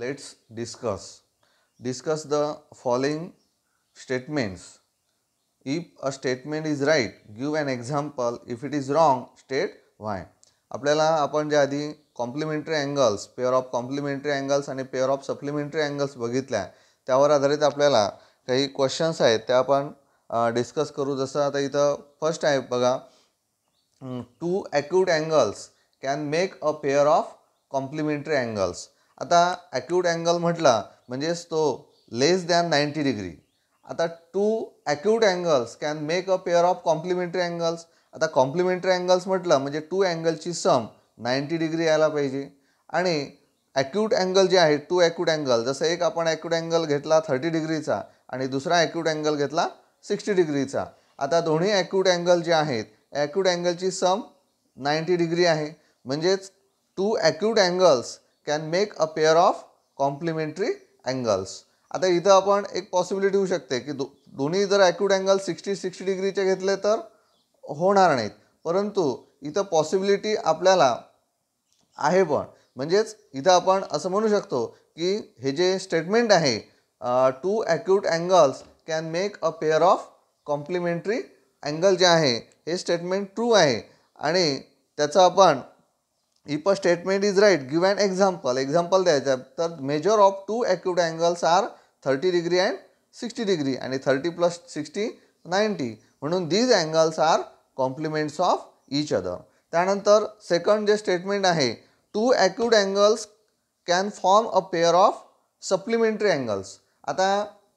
let's discuss discuss the following statements if a statement is right give an example if it is wrong state why आपल्याला आपण ज्या आधी complementary angles pair of complementary angles आणि pair of supplementary angles बघितल्या त्यावर आधारित आपल्याला काही क्वेश्चन्स आहेत त्या आपण डिस्कस करू जसं आता इथं फर्स्ट आहे बघा two acute angles can make a pair of complementary angles आता ॲक्यूट अँगल म्हटला म्हणजेच तो लेस दॅन नाईंटी डिग्री आता two acute angles can make a pair of complementary angles आता कॉम्प्लिमेंटरी अँगल्स म्हटलं म्हणजे टू अँगलची सम नाईंटी डिग्री यायला पाहिजे आणि ॲक्यूट अँगल जे आहे टू ॲक्यूट अँगल जसं एक आपण ॲक्यूट अँगल घेतला थर्टी डिग्रीचा आणि दुसरा ॲक्यूट अँगल घेतला सिक्स्टी डिग्रीचा आता दोन्ही ॲक्यूट अँगल जे आहेत ॲक्यूट अँगलची सम नाईंटी डिग्री आहे म्हणजेच two acute angles can make a pair of complementary angles आता इथं आपण एक पॉसिबिलिटी होऊ शकते की दो दोन्ही जर ॲक्यूट अँगल सिक्स्टी सिक्स्टी डिग्रीचे घेतले तर होणार नाहीत परंतु इथं पॉसिबिलिटी आपल्याला आहे पण म्हणजेच इथं आपण असं म्हणू शकतो की हे जे स्टेटमेंट आहे two acute angles can make a pair of complementary angle जे आहे हे स्टेटमेंट ट्रू आहे आणि त्याचं आपण if a statement is right give and example example द्यायचं आहे तर measure of two acute angles are thirty degree and sixty degree आणि थर्टी प्लस सिक्स्टी नाईन्टी म्हणून these angles are complements of each other त्यानंतर second जे statement आहे two acute angles can form a pair of supplementary angles आता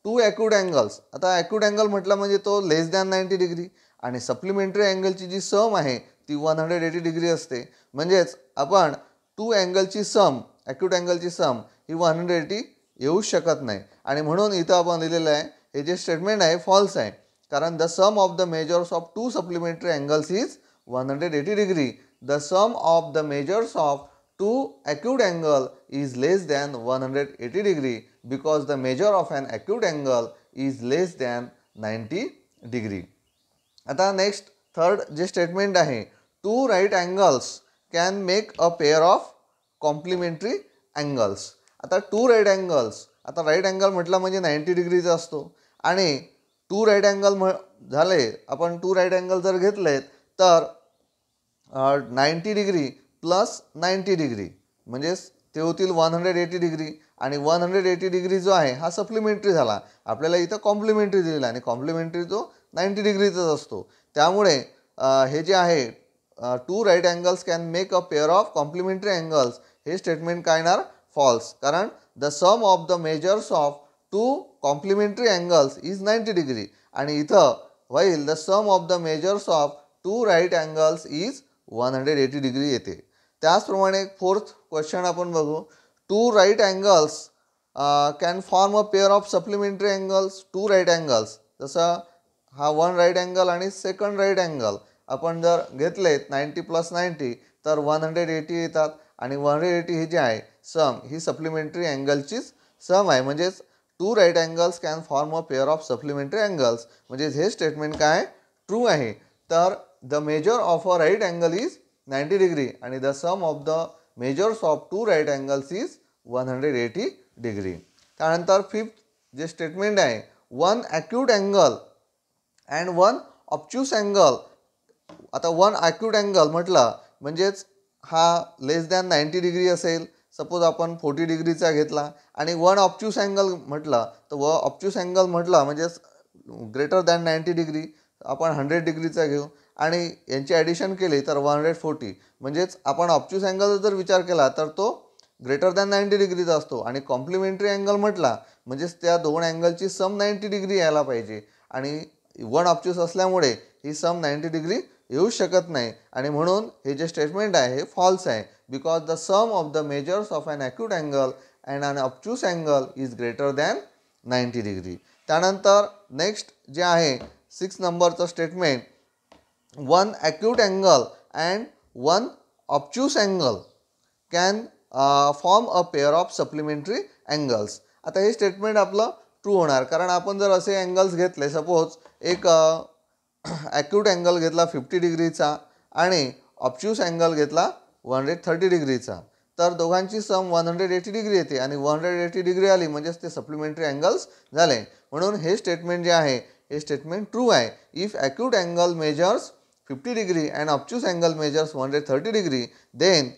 two acute angles आता acute angle म्हटलं म्हणजे तो लेस दॅन नाईन्टी डिग्री आणि सप्लिमेंटरी अँगलची जी सम आहे ती वन हंड्रेड एटी डिग्री असते म्हणजेच आपण टू अँगलची सम ॲक्यूट अँगलची सम ही वन हंड्रेड एटी येऊ शकत नाही आणि म्हणून इथं आपण लिहिलेलं आहे हे जे स्टेटमेंट आहे फॉल्स आहे कारण the sum of the measures of two supplementary angles is one hundred eighty degree the sum of the measures of two acute angle is less than one hundred eighty degree because the measure of an acute angle is less than ninety degree आता next third जे statement आहे two right angles can make a pair of complementary angles आता two right angles आता right angle म्हटलं म्हणजे ninety डिग्रीचा असतो आणि टू राईट अँगल म्ह झाले आपण टू राईट अँगल जर घेतलेत तर ninety degree plus ninety degree म्हणजेच ते होतील वन हंड्रेड एटी डिग्री आणि वन हंड्रेड एटी डिग्री जो आहे हा सप्लिमेंटरी झाला आपल्याला इथं कॉम्प्लिमेंटरी दिलेला आणि कॉम्प्लिमेंटरी जो नाईन्टी डिग्रीचाच असतो त्यामुळे हे जे आहे two right angles can make a pair of complementary angles हे स्टेटमेंट काय येणार फॉल्स कारण the sum of the measures of two complementary angles is ninety degree आणि इथं होईल the sum of the measures of two right angles is one hundred eighty degree येते त्याचप्रमाणे fourth question आपण बघू two right angles can form a pair of supplementary angles two right angles जसं हा one right angle आणि second right angle आपण जर घेतलेत नाईंटी प्लस नाईंटी तर वन हंड्रेड एटी येतात आणि वन हंड्रेड एटी ही जी आहे सम ही सप्लिमेंटरी अँगलचीच सम आहे म्हणजेच two right angles can form a pair of supplementary angles म्हणजेच हे स्टेटमेंट काय ट्रू आहे तर the measure of a right angle is ninety degree आणि the sum of the measures of two right angles is one hundred eighty degree त्यानंतर fifth जे statement आहे one acute angle and one obtuse angle आता one acute angle म्हटला म्हणजेच हा less than ninety degree असेल suppose आपण forty डिग्रीचा घेतला आणि वन ऑप्च्यूस अँगल म्हटला तर व ऑप्च्यूस अँगल म्हटला म्हणजेच ग्रेटर दॅन नाईंटी डिग्री आपण हंड्रेड डिग्रीचा घेऊ आणि यांची ॲडिशन केली तर वन हंड्रेड फोर्टी म्हणजेच आपण ऑप्च्यूस अँगलचा जर विचार केला तर तो ग्रेटर दॅन नाईंटी डिग्रीचा असतो आणि कॉम्प्लिमेंटरी अँगल म्हटला म्हणजेच त्या दोन अँगलची सम नाईंटी डिग्री यायला पाहिजे आणि वन ऑप्च्यूस असल्यामुळे ही सम नाईंटी डिग्री येऊ शकत नाही आणि म्हणून हे जे स्टेटमेंट आहे हे फॉल्स आहे because the sum of the measures of an acute angle and an obtuse angle is greater than ninety degree त्यानंतर नेक्स्ट जे आहे सिक्स नंबरचं statement one acute angle and one obtuse angle can form a pair of supplementary angles आता हे statement आपलं true होणार कारण आपण जर असे अँगल्स घेतले सपोज एक uh, ॲक्यूट अँगल घेतला फिफ्टी डिग्रीचा आणि ऑप्च्यूस अँगल घेतला वन हंड्रेड थर्टी डिग्रीचा तर दोघांची sum one hundred eighty degree येते आणि वन हंड्रेड एटी डिग्री आली म्हणजेच ते सप्लिमेंटरी अँगल्स झाले म्हणून हे स्टेटमेंट जे आहे हे स्टेटमेंट ट्रू आहे if acute angle measures fifty degree and obtuse angle measures one hundred thirty degree then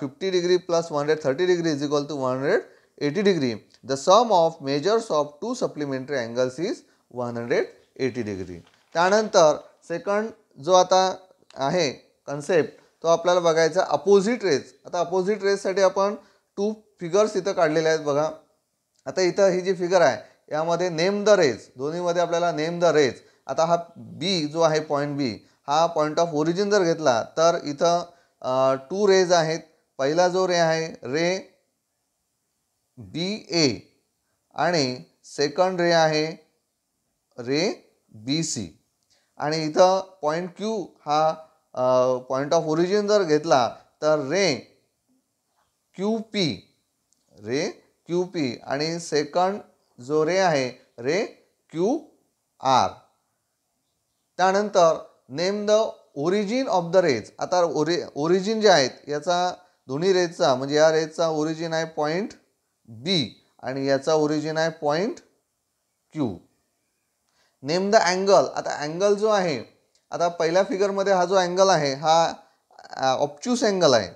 fifty degree plus one hundred thirty degree is equal to one hundred eighty degree the sum of measures of two supplementary angles is one hundred eighty degree त्यानंतर second जो आता आहे concept तो आपल्याला बघायचा opposite rays आता opposite रेजसाठी आपण टू फिगर्स इथं काढलेले आहेत बघा आता इथं ही जी फिगर आहे यामध्ये नेम द रेज दोन्हीमध्ये आपल्याला नेम द रेज आता हा बी जो आहे पॉईंट बी हा पॉईंट ऑफ ओरिजिन जर घेतला तर इथं टू रेज आहेत पहिला जो रे आहे रे बी ए आणि सेकंड रे आहे रे बी सी आणि इथं पॉईंट क्यू हा पॉईंट ऑफ ओरिजिन जर घेतला तर ray Q P ray Q P आणि सेकंड जो रे आहे रे क्यू आर त्यानंतर name the origin of the rays आता ओरि ओरिजिन जे आहेत याचा दोन्ही रेजचा म्हणजे या रेजचा ओरिजिन आहे पॉईंट बी आणि याचा ओरिजिन आहे point Q name the angle आता अँगल जो आहे आता पहिल्या फिगरमध्ये हा जो अँगल आहे हा ऑप्च्यूस अँगल आहे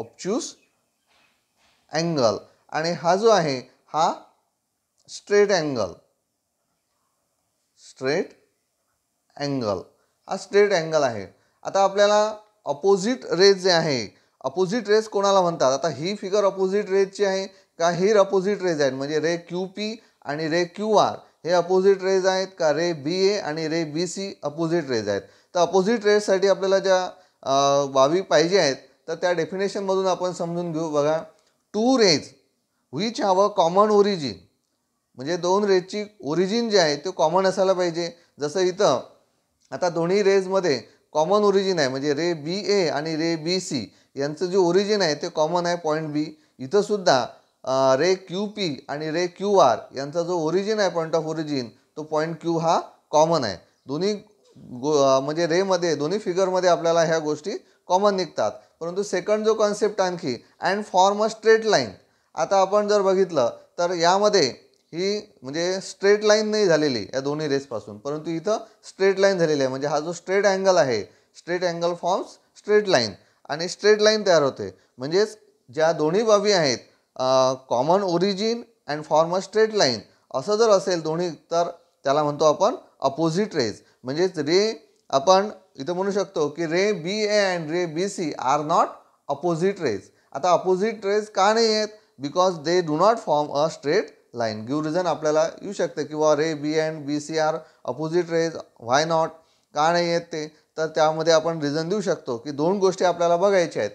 ऑप्च्यूस अँगल आणि हा जो आहे हा स्ट्रेट अँगल स्ट्रेट अँगल हा स्ट्रेट अँगल आहे आता आपल्याला अपोजिट रेज जे आहे अपोजिट रेज कोणाला म्हणतात आता ही फिगर अपोजिट रेजची आहे का ही अपोजिट रेज आहे म्हणजे रे क्यू पी आणि रे क्यू आर हे अपोजिट रेज आहेत का रे बी ए आणि ray B C opposite rays आहेत तर अपोजिट रेजसाठी आपल्याला ज्या बाबी पाहिजे आहेत तर त्या डेफिनेशनमधून आपण समजून घेऊ बघा two rays which have common origin म्हणजे दोन रेजची ओरिजिन जे आहे ते कॉमन असायला पाहिजे जसं इथं आता दोन्ही रेजमध्ये कॉमन ओरिजिन आहे म्हणजे रे बी ए आणि रे बी सी यांचं जे ओरिजिन आहे ते कॉमन आहे पॉईंट बी इथंसुद्धा रे क्यू पी आणि रे क्यू आर यांचा जो ओरिजिन आहे पॉईंट ऑफ ओरिजिन तो पॉईंट क्यू हा कॉमन आहे दोन्ही गो म्हणजे रेमध्ये दोन्ही फिगरमध्ये आपल्याला ह्या गोष्टी कॉमन निघतात परंतु सेकंड जो कॉन्सेप्ट आणखी and form a straight line आता आपण जर बघितलं तर यामध्ये ही म्हणजे स्ट्रेट लाईन नाही झालेली या दोन्ही रेसपासून परंतु इथं स्ट्रेट लाईन झालेली आहे म्हणजे हा जो स्ट्रेट अँगल आहे straight angle forms straight line आणि स्ट्रेट लाईन तयार होते म्हणजेच ज्या दोन्ही बाबी आहेत common origin and form a straight line असं जर असेल दोन्ही तर त्याला म्हणतो आपण अपोजिट रेज म्हणजेच रे आपण इथं म्हणू शकतो की ray B A and ray B C are not opposite rays आता अपोजिट रेज का नाही आहेत because they do not form a straight line give reason आपल्याला येऊ शकते किंवा ray B and B C are opposite rays why not का नाही आहेत ते तर त्यामध्ये आपण रिझन देऊ शकतो की दोन गोष्टी आपल्याला बघायच्या आहेत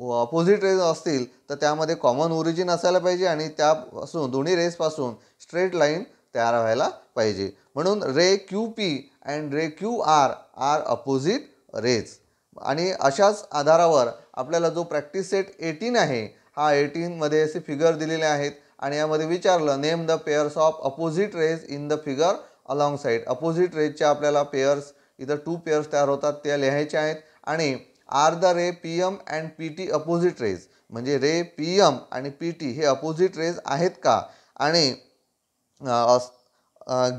अपोजिट रेज असतील तर त्यामध्ये कॉमन ओरिजिन असायला पाहिजे आणि त्यापासून दोन्ही रेजपासून स्ट्रेट लाईन तयार व्हायला पाहिजे म्हणून ray Q P and ray Q R are opposite rays आणि अशाच आधारावर आपल्याला जो प्रॅक्टिस सेट एटीन आहे हा एटीनमध्ये असे फिगर दिलेले आहेत आणि यामध्ये विचारलं name the pairs of opposite rays in the figure alongside opposite रेजच्या आपल्याला पेअर्स इथं टू पेअर्स तयार होतात त्या लिहायच्या आहेत आणि are the ray P M and P T opposite rays म्हणजे रे पी एम आणि पी टी हे अपोजिट रेज आहेत का आणि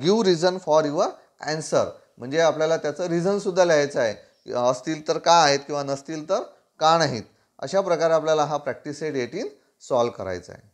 give reason for your answer म्हणजे आपल्याला त्याचं रिझनसुद्धा लिहायचं आहे असतील तर का आहेत किंवा नसतील तर का नाहीत अशा प्रकारे आपल्याला हा प्रॅक्टिस सेट एटीन सॉल्व करायचा आहे